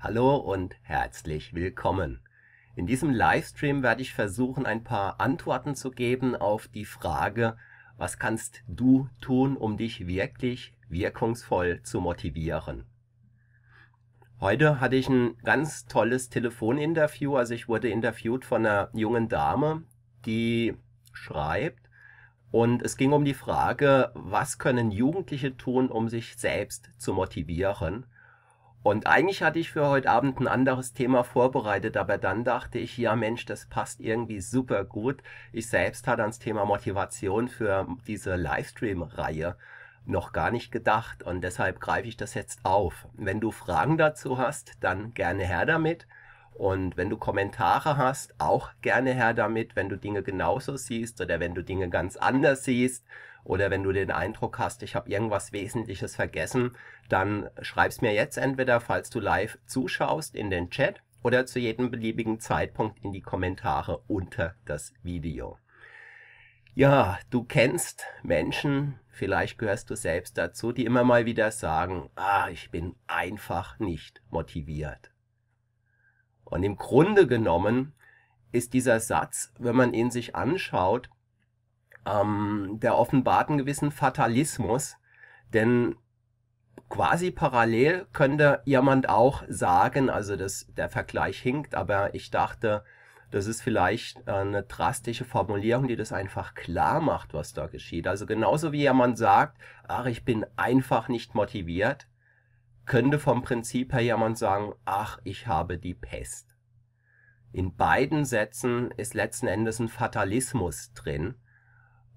Hallo und herzlich willkommen. In diesem Livestream werde ich versuchen, ein paar Antworten zu geben auf die Frage, was kannst du tun, um dich wirklich wirkungsvoll zu motivieren? Heute hatte ich ein ganz tolles Telefoninterview, also ich wurde interviewt von einer jungen Dame, die schreibt, und es ging um die Frage, was können Jugendliche tun, um sich selbst zu motivieren? Und eigentlich hatte ich für heute Abend ein anderes Thema vorbereitet, aber dann dachte ich, ja Mensch, das passt irgendwie super gut. Ich selbst hatte ans Thema Motivation für diese Livestream-Reihe noch gar nicht gedacht und deshalb greife ich das jetzt auf. Wenn du Fragen dazu hast, dann gerne her damit. Und wenn du Kommentare hast, auch gerne her damit, wenn du Dinge genauso siehst oder wenn du Dinge ganz anders siehst oder wenn du den Eindruck hast, ich habe irgendwas Wesentliches vergessen, dann schreib's mir jetzt entweder, falls du live zuschaust, in den Chat oder zu jedem beliebigen Zeitpunkt in die Kommentare unter das Video. Ja, du kennst Menschen, vielleicht gehörst du selbst dazu, die immer mal wieder sagen, ah, ich bin einfach nicht motiviert. Und im Grunde genommen ist dieser Satz, wenn man ihn sich anschaut, ähm, der offenbart einen gewissen Fatalismus, denn quasi parallel könnte jemand auch sagen, also das, der Vergleich hinkt, aber ich dachte, das ist vielleicht äh, eine drastische Formulierung, die das einfach klar macht, was da geschieht. Also genauso wie jemand sagt, ach, ich bin einfach nicht motiviert, könnte vom Prinzip her jemand sagen, ach, ich habe die Pest. In beiden Sätzen ist letzten Endes ein Fatalismus drin.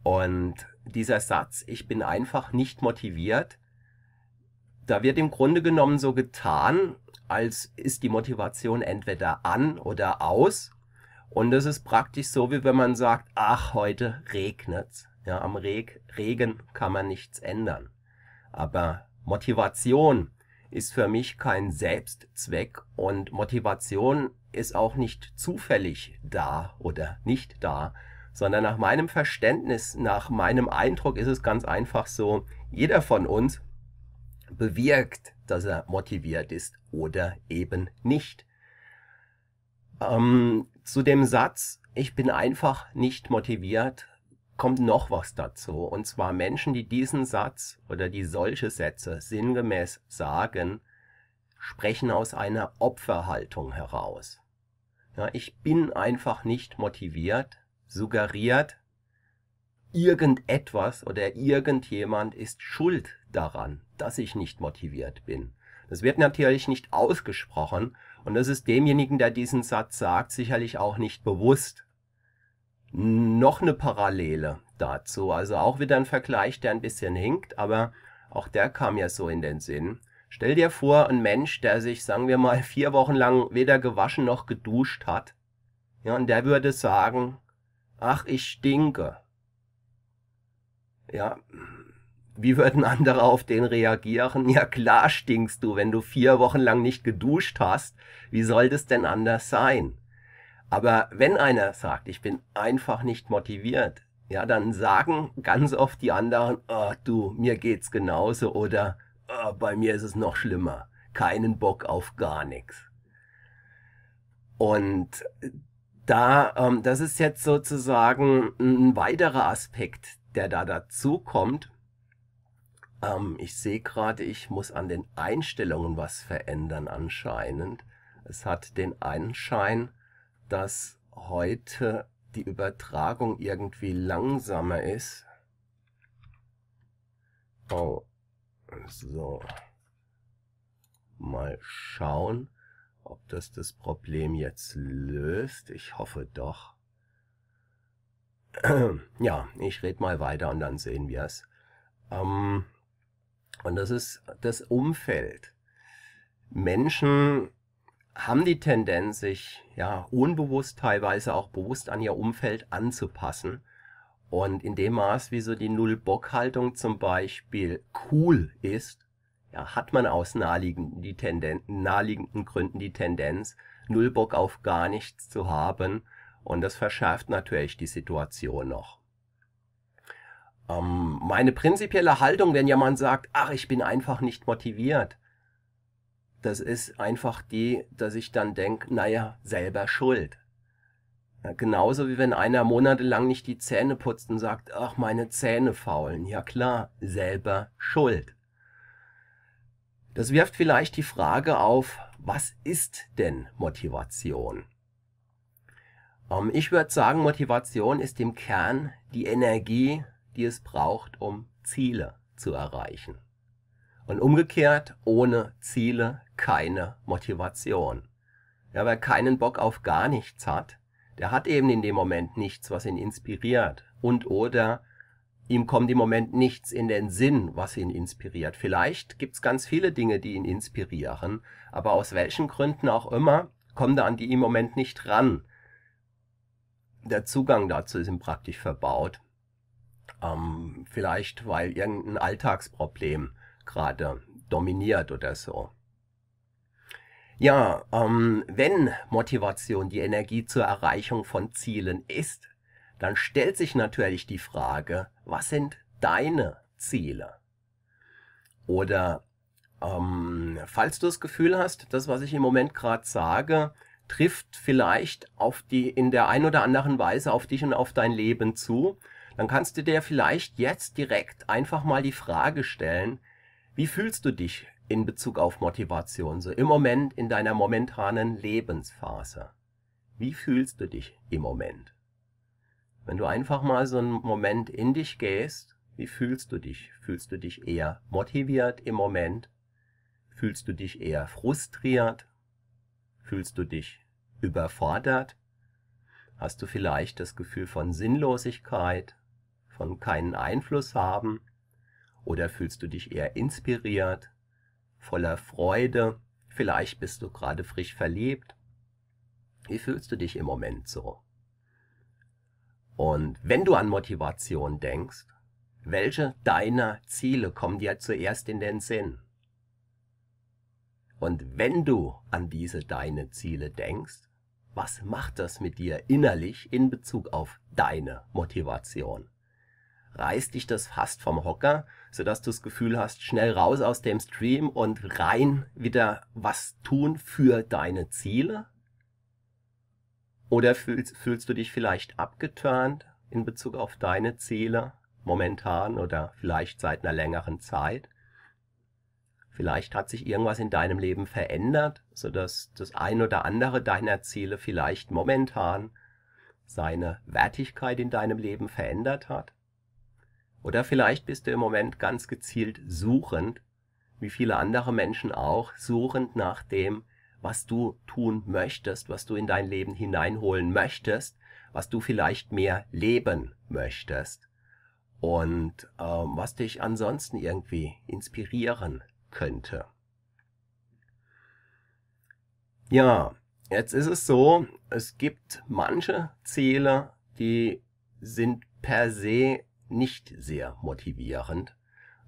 Und dieser Satz, ich bin einfach nicht motiviert, da wird im Grunde genommen so getan, als ist die Motivation entweder an oder aus. Und das ist praktisch so, wie wenn man sagt, ach, heute regnet's. Ja, am Reg Regen kann man nichts ändern. Aber Motivation, ist für mich kein Selbstzweck und Motivation ist auch nicht zufällig da oder nicht da, sondern nach meinem Verständnis, nach meinem Eindruck ist es ganz einfach so, jeder von uns bewirkt, dass er motiviert ist oder eben nicht. Ähm, zu dem Satz, ich bin einfach nicht motiviert, kommt noch was dazu, und zwar Menschen, die diesen Satz oder die solche Sätze sinngemäß sagen, sprechen aus einer Opferhaltung heraus. Ja, ich bin einfach nicht motiviert, suggeriert, irgendetwas oder irgendjemand ist schuld daran, dass ich nicht motiviert bin. Das wird natürlich nicht ausgesprochen und das ist demjenigen, der diesen Satz sagt, sicherlich auch nicht bewusst noch eine Parallele dazu. Also auch wieder ein Vergleich, der ein bisschen hinkt, aber auch der kam ja so in den Sinn. Stell dir vor, ein Mensch, der sich, sagen wir mal, vier Wochen lang weder gewaschen noch geduscht hat, ja, und der würde sagen, ach, ich stinke. Ja, wie würden andere auf den reagieren? Ja klar stinkst du, wenn du vier Wochen lang nicht geduscht hast. Wie soll das denn anders sein? Aber wenn einer sagt, ich bin einfach nicht motiviert, ja, dann sagen ganz oft die anderen, oh, du, mir geht's genauso oder oh, bei mir ist es noch schlimmer. Keinen Bock auf gar nichts. Und da, ähm, das ist jetzt sozusagen ein weiterer Aspekt, der da dazu kommt. Ähm, ich sehe gerade, ich muss an den Einstellungen was verändern anscheinend. Es hat den Anschein, dass heute die Übertragung irgendwie langsamer ist. Oh, so. Mal schauen, ob das das Problem jetzt löst. Ich hoffe doch. Ja, ich rede mal weiter und dann sehen wir es. Ähm, und das ist das Umfeld. Menschen haben die Tendenz, sich ja unbewusst, teilweise auch bewusst an ihr Umfeld anzupassen. Und in dem Maß, wie so die Null-Bock-Haltung zum Beispiel cool ist, ja, hat man aus naheliegenden, die Tenden naheliegenden Gründen die Tendenz, null Bock auf gar nichts zu haben. Und das verschärft natürlich die Situation noch. Ähm, meine prinzipielle Haltung, wenn jemand sagt, ach, ich bin einfach nicht motiviert, das ist einfach die, dass ich dann denke, naja, selber schuld. Ja, genauso wie wenn einer monatelang nicht die Zähne putzt und sagt, ach, meine Zähne faulen. Ja klar, selber schuld. Das wirft vielleicht die Frage auf, was ist denn Motivation? Ähm, ich würde sagen, Motivation ist im Kern die Energie, die es braucht, um Ziele zu erreichen. Und umgekehrt, ohne Ziele keine Motivation. Ja, wer keinen Bock auf gar nichts hat, der hat eben in dem Moment nichts, was ihn inspiriert. Und oder ihm kommt im Moment nichts in den Sinn, was ihn inspiriert. Vielleicht gibt es ganz viele Dinge, die ihn inspirieren, aber aus welchen Gründen auch immer, kommt er an die im Moment nicht ran. Der Zugang dazu ist ihm praktisch verbaut. Ähm, vielleicht weil irgendein Alltagsproblem gerade dominiert oder so. Ja, ähm, wenn Motivation die Energie zur Erreichung von Zielen ist, dann stellt sich natürlich die Frage, was sind deine Ziele? Oder ähm, falls du das Gefühl hast, das, was ich im Moment gerade sage, trifft vielleicht auf die, in der einen oder anderen Weise auf dich und auf dein Leben zu, dann kannst du dir vielleicht jetzt direkt einfach mal die Frage stellen, wie fühlst du dich in Bezug auf Motivation so im Moment in deiner momentanen Lebensphase? Wie fühlst du dich im Moment? Wenn du einfach mal so einen Moment in dich gehst, wie fühlst du dich? Fühlst du dich eher motiviert im Moment? Fühlst du dich eher frustriert? Fühlst du dich überfordert? Hast du vielleicht das Gefühl von Sinnlosigkeit, von keinen Einfluss haben? Oder fühlst du dich eher inspiriert, voller Freude? Vielleicht bist du gerade frisch verliebt. Wie fühlst du dich im Moment so? Und wenn du an Motivation denkst, welche deiner Ziele kommen dir zuerst in den Sinn? Und wenn du an diese deine Ziele denkst, was macht das mit dir innerlich in Bezug auf deine Motivation? reißt dich das fast vom Hocker, sodass du das Gefühl hast, schnell raus aus dem Stream und rein wieder was tun für deine Ziele? Oder fühlst, fühlst du dich vielleicht abgeturnt in Bezug auf deine Ziele momentan oder vielleicht seit einer längeren Zeit? Vielleicht hat sich irgendwas in deinem Leben verändert, sodass das ein oder andere deiner Ziele vielleicht momentan seine Wertigkeit in deinem Leben verändert hat. Oder vielleicht bist du im Moment ganz gezielt suchend, wie viele andere Menschen auch, suchend nach dem, was du tun möchtest, was du in dein Leben hineinholen möchtest, was du vielleicht mehr leben möchtest und äh, was dich ansonsten irgendwie inspirieren könnte. Ja, jetzt ist es so, es gibt manche Ziele, die sind per se nicht sehr motivierend.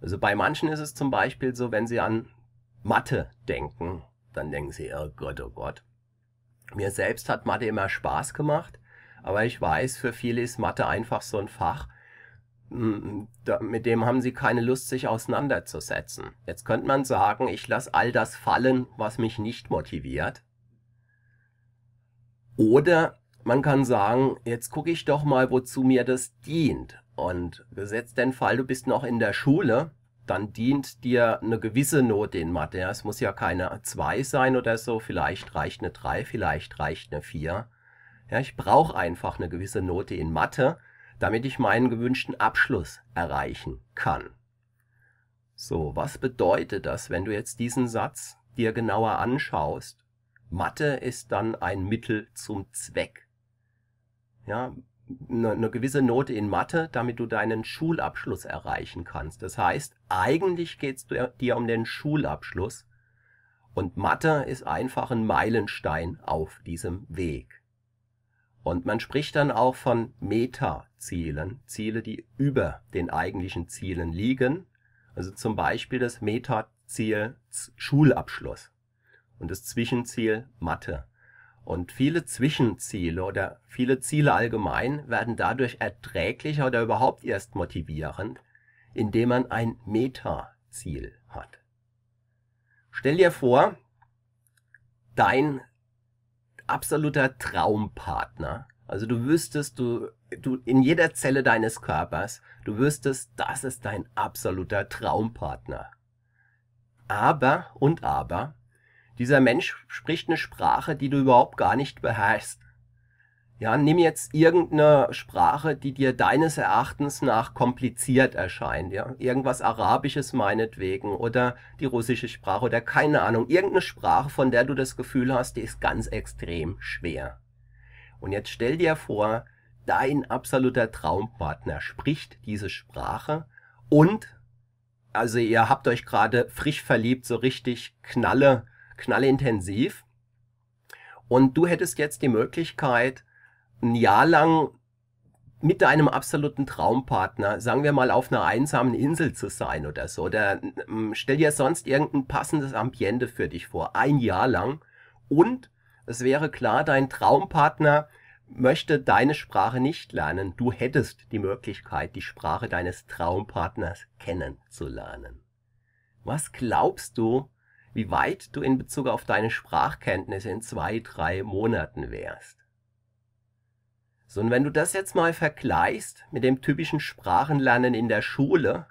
Also bei manchen ist es zum Beispiel so, wenn sie an Mathe denken, dann denken sie, oh Gott, oh Gott. Mir selbst hat Mathe immer Spaß gemacht, aber ich weiß, für viele ist Mathe einfach so ein Fach, mm, mit dem haben sie keine Lust, sich auseinanderzusetzen. Jetzt könnte man sagen, ich lasse all das fallen, was mich nicht motiviert. Oder man kann sagen, jetzt gucke ich doch mal, wozu mir das dient. Und gesetzt den Fall, du bist noch in der Schule, dann dient dir eine gewisse Note in Mathe. Es muss ja keine 2 sein oder so, vielleicht reicht eine 3, vielleicht reicht eine 4. Ja, ich brauche einfach eine gewisse Note in Mathe, damit ich meinen gewünschten Abschluss erreichen kann. So, was bedeutet das, wenn du jetzt diesen Satz dir genauer anschaust? Mathe ist dann ein Mittel zum Zweck ja, eine, eine gewisse Note in Mathe, damit du deinen Schulabschluss erreichen kannst. Das heißt, eigentlich geht es dir um den Schulabschluss und Mathe ist einfach ein Meilenstein auf diesem Weg. Und man spricht dann auch von Meta-Zielen, Ziele, die über den eigentlichen Zielen liegen. Also zum Beispiel das Meta-Ziel Schulabschluss und das Zwischenziel Mathe. Und viele Zwischenziele oder viele Ziele allgemein werden dadurch erträglicher oder überhaupt erst motivierend, indem man ein Meta-Ziel hat. Stell dir vor, dein absoluter Traumpartner, also du wüsstest, du, du in jeder Zelle deines Körpers, du wüsstest, das ist dein absoluter Traumpartner. Aber und aber, dieser Mensch spricht eine Sprache, die du überhaupt gar nicht beherrschst. Ja, nimm jetzt irgendeine Sprache, die dir deines Erachtens nach kompliziert erscheint, ja. Irgendwas Arabisches meinetwegen oder die russische Sprache oder keine Ahnung. Irgendeine Sprache, von der du das Gefühl hast, die ist ganz extrem schwer. Und jetzt stell dir vor, dein absoluter Traumpartner spricht diese Sprache und also ihr habt euch gerade frisch verliebt, so richtig knalle knallintensiv. Und du hättest jetzt die Möglichkeit, ein Jahr lang mit deinem absoluten Traumpartner, sagen wir mal, auf einer einsamen Insel zu sein oder so. Oder mm, stell dir sonst irgendein passendes Ambiente für dich vor, ein Jahr lang. Und es wäre klar, dein Traumpartner möchte deine Sprache nicht lernen. Du hättest die Möglichkeit, die Sprache deines Traumpartners kennenzulernen. Was glaubst du, wie weit du in Bezug auf deine Sprachkenntnisse in zwei, drei Monaten wärst. So, und wenn du das jetzt mal vergleichst mit dem typischen Sprachenlernen in der Schule,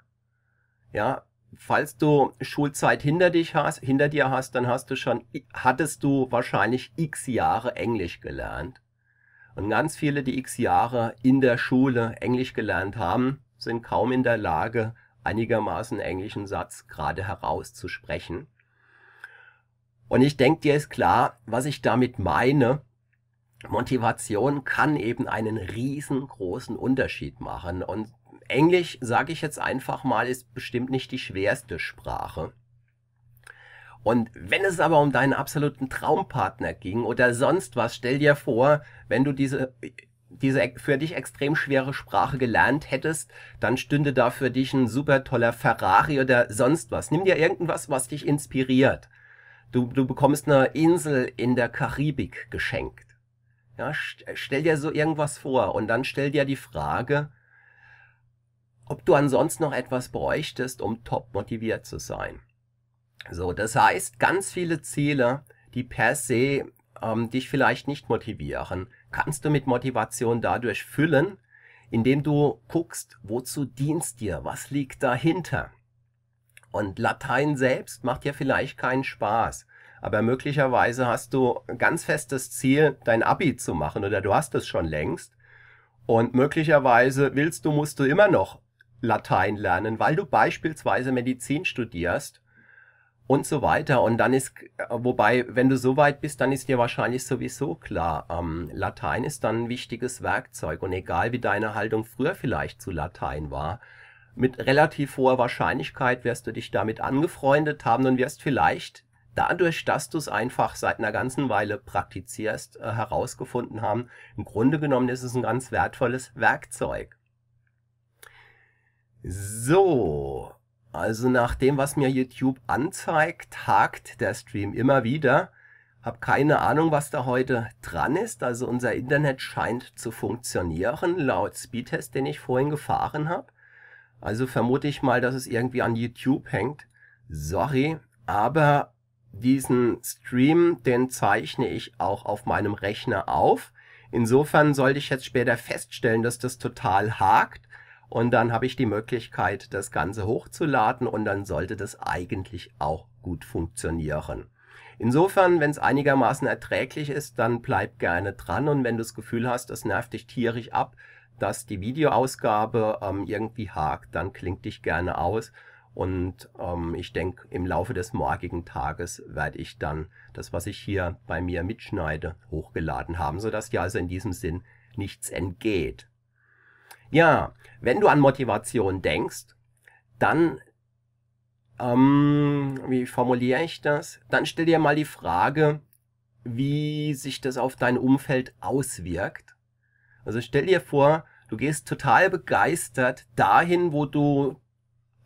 ja, falls du Schulzeit hinter dich hast, hinter dir hast, dann hast du schon, hattest du wahrscheinlich x Jahre Englisch gelernt. Und ganz viele, die x Jahre in der Schule Englisch gelernt haben, sind kaum in der Lage, einigermaßen englischen Satz gerade herauszusprechen. Und ich denke, dir ist klar, was ich damit meine. Motivation kann eben einen riesengroßen Unterschied machen. Und Englisch, sage ich jetzt einfach mal, ist bestimmt nicht die schwerste Sprache. Und wenn es aber um deinen absoluten Traumpartner ging oder sonst was, stell dir vor, wenn du diese diese für dich extrem schwere Sprache gelernt hättest, dann stünde da für dich ein super toller Ferrari oder sonst was. Nimm dir irgendwas, was dich inspiriert. Du, du bekommst eine Insel in der Karibik geschenkt. Ja, stell dir so irgendwas vor und dann stell dir die Frage, ob du ansonsten noch etwas bräuchtest, um top motiviert zu sein. So, das heißt, ganz viele Ziele, die per se ähm, dich vielleicht nicht motivieren, kannst du mit Motivation dadurch füllen, indem du guckst, wozu dienst dir, was liegt dahinter. Und Latein selbst macht ja vielleicht keinen Spaß. Aber möglicherweise hast du ganz festes Ziel, dein Abi zu machen oder du hast es schon längst. Und möglicherweise willst du, musst du immer noch Latein lernen, weil du beispielsweise Medizin studierst und so weiter. Und dann ist, wobei, wenn du so weit bist, dann ist dir wahrscheinlich sowieso klar, ähm, Latein ist dann ein wichtiges Werkzeug. Und egal wie deine Haltung früher vielleicht zu Latein war, mit relativ hoher Wahrscheinlichkeit wirst du dich damit angefreundet haben und wirst vielleicht dadurch, dass du es einfach seit einer ganzen Weile praktizierst, äh, herausgefunden haben, im Grunde genommen ist es ein ganz wertvolles Werkzeug. So, also nach dem, was mir YouTube anzeigt, hakt der Stream immer wieder. Hab keine Ahnung, was da heute dran ist. Also unser Internet scheint zu funktionieren, laut Speedtest, den ich vorhin gefahren habe. Also vermute ich mal, dass es irgendwie an YouTube hängt. Sorry, aber diesen Stream, den zeichne ich auch auf meinem Rechner auf. Insofern sollte ich jetzt später feststellen, dass das total hakt. Und dann habe ich die Möglichkeit, das Ganze hochzuladen und dann sollte das eigentlich auch gut funktionieren. Insofern, wenn es einigermaßen erträglich ist, dann bleib gerne dran und wenn du das Gefühl hast, das nervt dich tierisch ab, dass die Videoausgabe ähm, irgendwie hakt, dann klingt dich gerne aus. Und ähm, ich denke, im Laufe des morgigen Tages werde ich dann das, was ich hier bei mir mitschneide, hochgeladen haben, sodass dir also in diesem Sinn nichts entgeht. Ja, wenn du an Motivation denkst, dann, ähm, wie formuliere ich das? Dann stell dir mal die Frage, wie sich das auf dein Umfeld auswirkt also stell dir vor, du gehst total begeistert dahin, wo du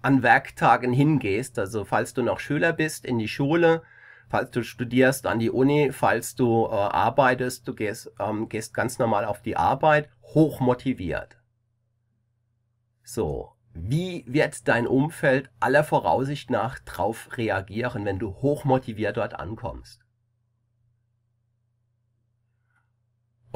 an Werktagen hingehst. Also falls du noch Schüler bist, in die Schule, falls du studierst an die Uni, falls du äh, arbeitest, du gehst, ähm, gehst ganz normal auf die Arbeit, hoch motiviert. So, wie wird dein Umfeld aller Voraussicht nach drauf reagieren, wenn du hoch motiviert dort ankommst?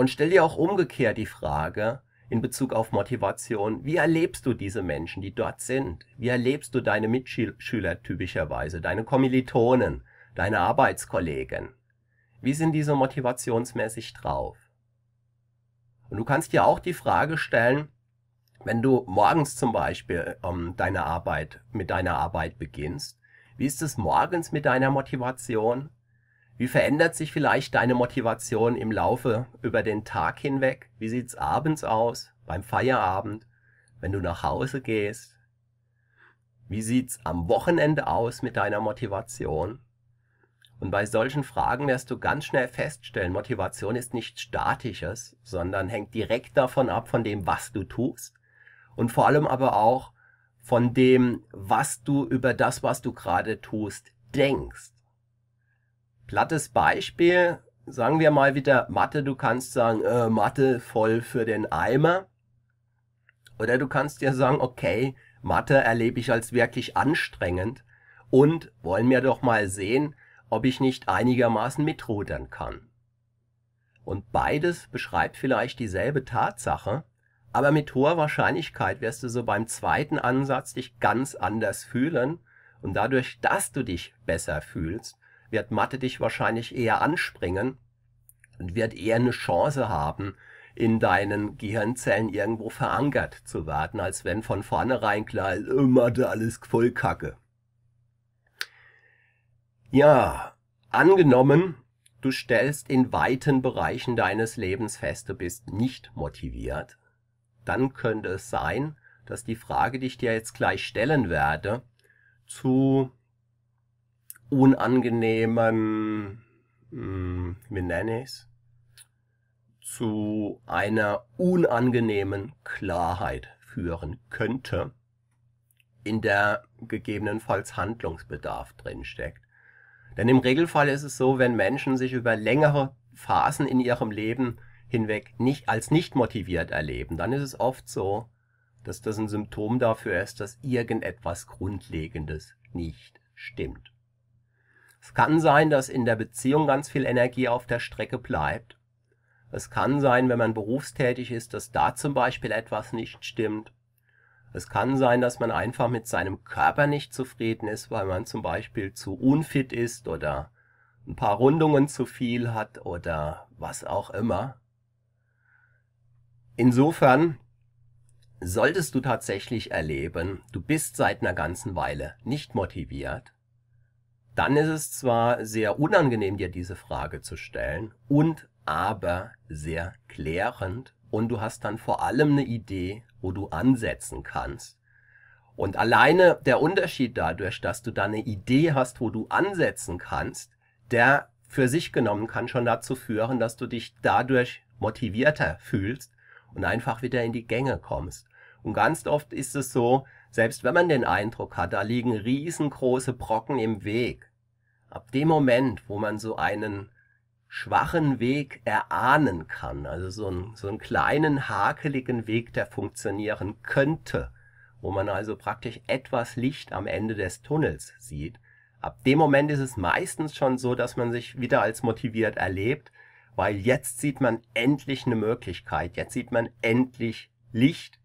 Und stell dir auch umgekehrt die Frage in Bezug auf Motivation, wie erlebst du diese Menschen, die dort sind? Wie erlebst du deine Mitschüler typischerweise, deine Kommilitonen, deine Arbeitskollegen? Wie sind diese motivationsmäßig drauf? Und du kannst dir auch die Frage stellen, wenn du morgens zum Beispiel ähm, deine Arbeit mit deiner Arbeit beginnst, wie ist es morgens mit deiner Motivation? Wie verändert sich vielleicht deine Motivation im Laufe über den Tag hinweg? Wie sieht's abends aus, beim Feierabend, wenn du nach Hause gehst? Wie sieht's am Wochenende aus mit deiner Motivation? Und bei solchen Fragen wirst du ganz schnell feststellen, Motivation ist nichts Statisches, sondern hängt direkt davon ab, von dem, was du tust und vor allem aber auch von dem, was du über das, was du gerade tust, denkst. Plattes Beispiel, sagen wir mal wieder Mathe, du kannst sagen, äh, Mathe voll für den Eimer. Oder du kannst dir sagen, okay, Mathe erlebe ich als wirklich anstrengend und wollen wir doch mal sehen, ob ich nicht einigermaßen mitrudern kann. Und beides beschreibt vielleicht dieselbe Tatsache, aber mit hoher Wahrscheinlichkeit wirst du so beim zweiten Ansatz dich ganz anders fühlen und dadurch, dass du dich besser fühlst, wird Mathe dich wahrscheinlich eher anspringen und wird eher eine Chance haben, in deinen Gehirnzellen irgendwo verankert zu werden, als wenn von vornherein klar ist, oh, Mathe, alles voll Kacke. Ja, angenommen, du stellst in weiten Bereichen deines Lebens fest, du bist nicht motiviert, dann könnte es sein, dass die Frage, die ich dir jetzt gleich stellen werde, zu unangenehmen, mh, hm, wie nenne ich es, zu einer unangenehmen Klarheit führen könnte, in der gegebenenfalls Handlungsbedarf drinsteckt. Denn im Regelfall ist es so, wenn Menschen sich über längere Phasen in ihrem Leben hinweg nicht als nicht motiviert erleben, dann ist es oft so, dass das ein Symptom dafür ist, dass irgendetwas Grundlegendes nicht stimmt. Es kann sein, dass in der Beziehung ganz viel Energie auf der Strecke bleibt. Es kann sein, wenn man berufstätig ist, dass da zum Beispiel etwas nicht stimmt. Es kann sein, dass man einfach mit seinem Körper nicht zufrieden ist, weil man zum Beispiel zu unfit ist oder ein paar Rundungen zu viel hat oder was auch immer. Insofern solltest du tatsächlich erleben, du bist seit einer ganzen Weile nicht motiviert, dann ist es zwar sehr unangenehm, dir diese Frage zu stellen und aber sehr klärend und du hast dann vor allem eine Idee, wo du ansetzen kannst. Und alleine der Unterschied dadurch, dass du dann eine Idee hast, wo du ansetzen kannst, der für sich genommen kann schon dazu führen, dass du dich dadurch motivierter fühlst und einfach wieder in die Gänge kommst. Und ganz oft ist es so, selbst wenn man den Eindruck hat, da liegen riesengroße Brocken im Weg, ab dem Moment, wo man so einen schwachen Weg erahnen kann, also so einen, so einen kleinen, hakeligen Weg, der funktionieren könnte, wo man also praktisch etwas Licht am Ende des Tunnels sieht, ab dem Moment ist es meistens schon so, dass man sich wieder als motiviert erlebt, weil jetzt sieht man endlich eine Möglichkeit, jetzt sieht man endlich Licht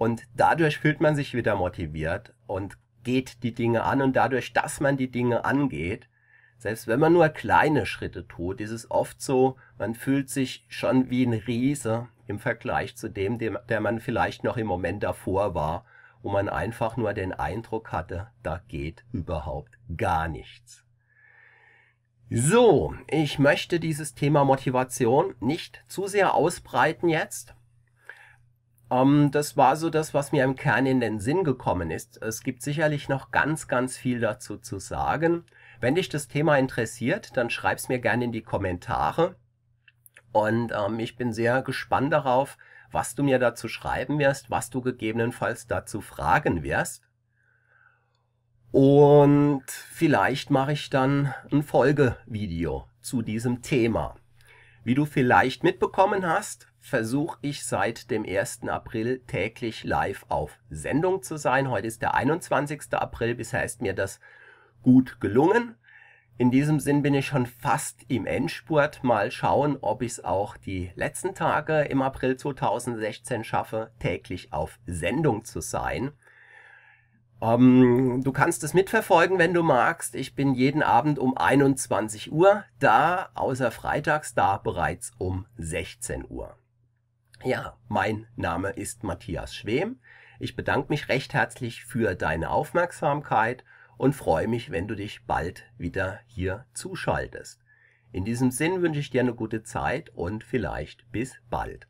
und dadurch fühlt man sich wieder motiviert und geht die Dinge an. Und dadurch, dass man die Dinge angeht, selbst wenn man nur kleine Schritte tut, ist es oft so, man fühlt sich schon wie ein Riese im Vergleich zu dem, der man vielleicht noch im Moment davor war, wo man einfach nur den Eindruck hatte, da geht überhaupt gar nichts. So, ich möchte dieses Thema Motivation nicht zu sehr ausbreiten jetzt, um, ähm, das war so das, was mir im Kern in den Sinn gekommen ist. Es gibt sicherlich noch ganz, ganz viel dazu zu sagen. Wenn dich das Thema interessiert, dann schreib's mir gerne in die Kommentare. Und um, ähm, ich bin sehr gespannt darauf, was du mir dazu schreiben wirst, was du gegebenenfalls dazu fragen wirst. Und vielleicht mache ich dann ein Folgevideo zu diesem Thema. Wie du vielleicht mitbekommen hast, versuche ich seit dem 1. April täglich live auf Sendung zu sein. Heute ist der 21. April, bisher ist mir das gut gelungen. In diesem Sinn bin ich schon fast im Endspurt. Mal schauen, ob ich es auch die letzten Tage im April 2016 schaffe, täglich auf Sendung zu sein. Um, ähm, du kannst es mitverfolgen, wenn du magst. Ich bin jeden Abend um 21 Uhr da, außer freitags da bereits um 16 Uhr. Ja, mein Name ist Matthias Schwem. Ich bedanke mich recht herzlich für deine Aufmerksamkeit und freue mich, wenn du dich bald wieder hier zuschaltest. In diesem Sinn wünsche ich dir eine gute Zeit und vielleicht bis bald.